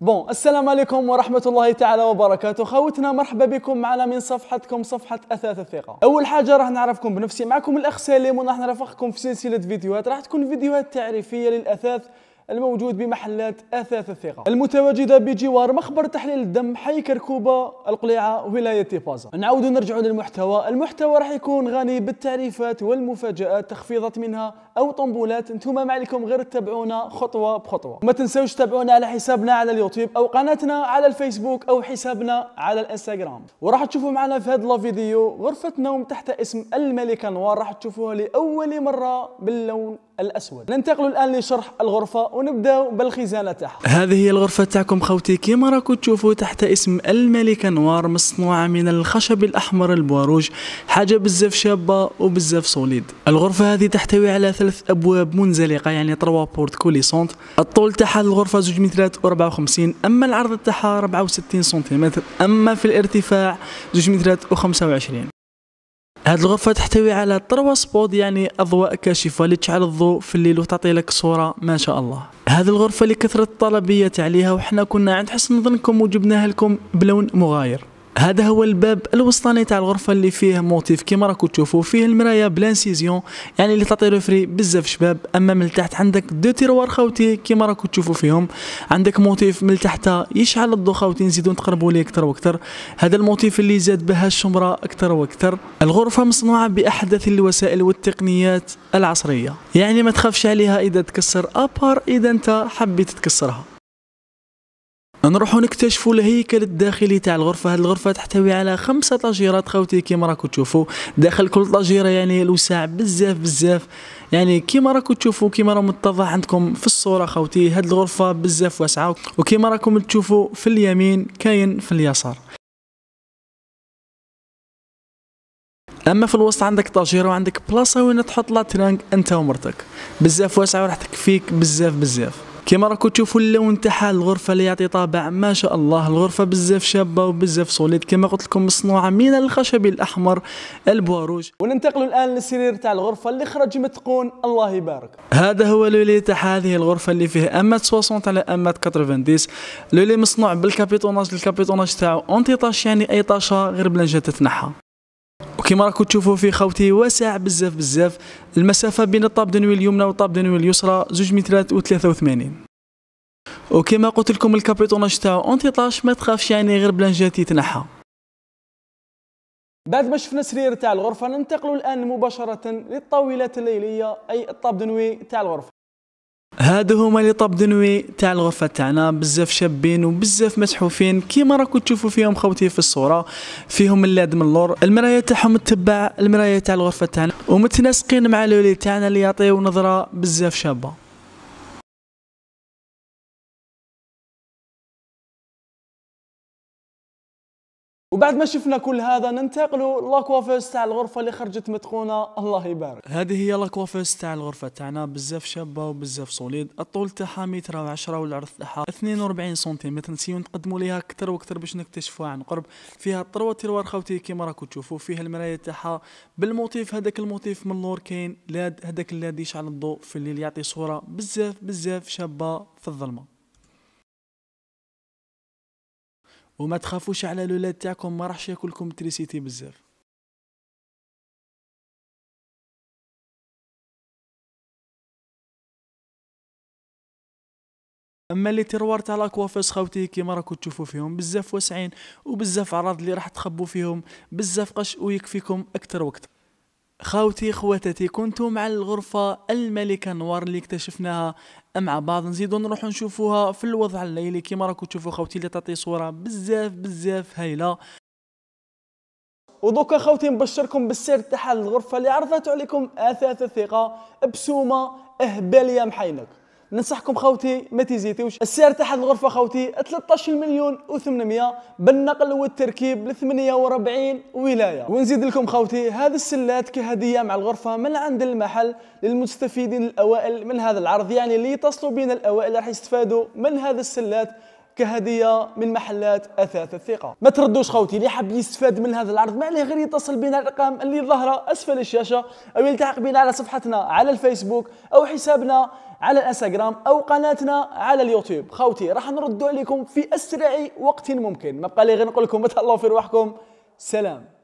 بون السلام عليكم ورحمة الله تعالى وبركاته خوتنا مرحبا بكم معنا من صفحتكم صفحة أثاث الثقة أول حاجة راح نعرفكم بنفسي معكم الأخ سليم وراح نرافقكم في سلسلة فيديوهات راح تكون فيديوهات تعريفية للأثاث الموجود بمحلات أثاث الثقة المتواجدة بجوار مخبر تحليل الدم حي كركوبة القليعة ولاية تيفازا نعود نرجع للمحتوى المحتوى راح يكون غني بالتعريفات والمفاجآت تخفيضات منها أو طنبولات انتم ما عليكم غير تتابعونا خطوة بخطوة ما تنسوش تتابعونا على حسابنا على اليوتيوب أو قناتنا على الفيسبوك أو حسابنا على الانستغرام وراح تشوفوا معنا في هذا الفيديو غرفة نوم تحت اسم الملكة نوار راح تشوفوها لأول مرة باللون الاسود ننتقل الان لشرح الغرفه ونبداو بالخزانه تاعها هذه هي الغرفه تاعكم خوتي كيما راكم تشوفوا تحت اسم الملك انوار مصنوعه من الخشب الاحمر البواروج حاجه بزاف شابه وبزاف سوليد الغرفه هذه تحتوي على ثلاث ابواب منزلقه يعني تروا بورت كوليسونت الطول تاعها الغرفه 2 مترات و54 اما العرض تاعها 64 سنتيمتر اما في الارتفاع 2 مترات و25 هذه الغرفة تحتوي على تروا سبوت يعني أضواء كاشفة اللي تشعل الضوء في الليل وتعطي لك صورة ما شاء الله هذه الغرفة لكثرة الطلبية عليها وحنا كنا عند حسن ظنكم وجبناها لكم بلون مغاير هذا هو الباب الوسطاني تاع الغرفه اللي فيه موتيف كيما راكم تشوفوا فيه المرايه بلانسيزيون يعني اللي تعطي ريفري بزاف شباب اما من تحت عندك دو تيروار خاوتي كيما راكم تشوفوا فيهم عندك موتيف من تحت يشعل الضو خاوتي نزيدو نتقربوا ليه اكثر واكثر هذا الموتيف اللي زاد بها الشمره اكثر واكثر الغرفه مصنوعه باحدث الوسائل والتقنيات العصريه يعني ما تخافش عليها اذا تكسر ابار اذا انت حبيت تكسرها نروحو نكتشفوا الهيكل الداخلي تاع الغرفه هذه الغرفه تحتوي على خمسه طاجيرات خوتي كيما راكم تشوفوا داخل كل طاجيره يعني الوسع بزاف بزاف يعني كيما راكم تشوفوا كيما راه متضح عندكم في الصوره خوتي هذه الغرفه بزاف واسعه وكيما راكم تشوفوا في اليمين كاين في اليسار اما في الوسط عندك طاجيره وعندك بلاصه وين تحط لا ترانك انت ومرتك بزاف واسعه وراح تكفيك بزاف بزاف كما راكم تشوفوا اللون تاعها الغرفه اللي يعطي طابع ما شاء الله الغرفه بزاف شابه وبزاف سوليد كما قلت لكم مصنوعه من الخشب الاحمر البواروج وننتقل الان للسرير تاع الغرفه اللي خرج متقون الله يبارك هذا هو لولي تاع هذه الغرفه اللي فيه امات 60 على امات 90 لولي مصنوع بالكابيتوناج الكابيتوناج تاعو اونتي طاش يعني اي طاشه غير جات تتنحى وكما راكم تشوفوا في خوتي واسع بزاف بزاف المسافه بين الطاب دنوي اليمنى والطاب دنوي اليسرى 2 مترات و83 وكما قلت لكم الكابيتوناج تاعو طاش ما تخافش يعني غير بلانجات يتنحى بعد ما شفنا سرير تاع الغرفه ننتقلوا الان مباشره للطاولات الليليه اي الطاب دنوي تاع الغرفه هادو هما لي طاب دنوي تاع الغرفه تاعنا بزاف شابين وبزاف مسحوفين كيما راكو تشوفو فيهم خوتي في الصوره فيهم اللاد من اللور المرايه تاعهم تتبع المرايه تاع الغرفه تاعنا ومتناسقين مع لولي تاعنا اللي يعطيو نظره بزاف شابه وبعد ما شفنا كل هذا ننتقلوا لاكوافيس تاع الغرفه اللي خرجت متقونه الله يبارك هذه هي لاكوافيس تاع الغرفه تاعنا بزاف شابه وبزاف سوليد الطول تاعها متر 10 والعرض تاعها 42 سنتيمتر نسيو نقدموا ليها اكثر واكثر باش نكتشفوها عن قرب فيها الطروه تيروار خاوتي كيما راكم تشوفوا فيها المرايه تاعها بالموتيف هذاك الموتيف من اللور كاين لاد هذاك اللاد يشعل الضوء في الليل يعطي صوره بزاف بزاف شابه في الظلمه وما تخافوش على الولاد تاعكم ما راحش ياكلكم تريسيتي بزاف اما لي تيروار تاع لاكوافيس خاوتي كيما راكو تشوفوا فيهم بزاف واسعين وبزاف عراض اللي راح تخبوا فيهم بزاف قش ويكفيكم اكثر وقت خاوتي خواتاتي كنتو مع الغرفة الملكة نوار اللي اكتشفناها مع بعض نزيدو نروحو نشوفوها في الوضع الليلي كيما راكو تشوفو خوتي اللي تعطي صورة بزاف بزاف هايلة ودوكا خوتي نبشركم بالسير تاع الغرفة اللي عرضت عليكم اثاث الثقة بسومة اهبالية محينك ننصحكم خوتي ما تزيتوش السعر تاع هذه الغرفه خوتي 13 مليون و800 بالنقل والتركيب ل 48 ولايه ونزيد لكم خوتي هذا السلات كهديه مع الغرفه من عند المحل للمستفيدين الاوائل من هذا العرض يعني اللي يتصلوا بنا الاوائل راح يستفادوا من هذا السلات كهدية من محلات أثاث الثقة ما تردوش خوتي اللي حاب يستفاد من هذا العرض ما عليه غير يتصل بنا على الأرقام اللي ظاهرة أسفل الشاشة أو يلتحق بنا على صفحتنا على الفيسبوك أو حسابنا على الانستغرام او قناتنا على اليوتيوب خوتي راح نرد عليكم في اسرع وقت ممكن ما بقى لي غير نقول لكم تهلاو في روحكم سلام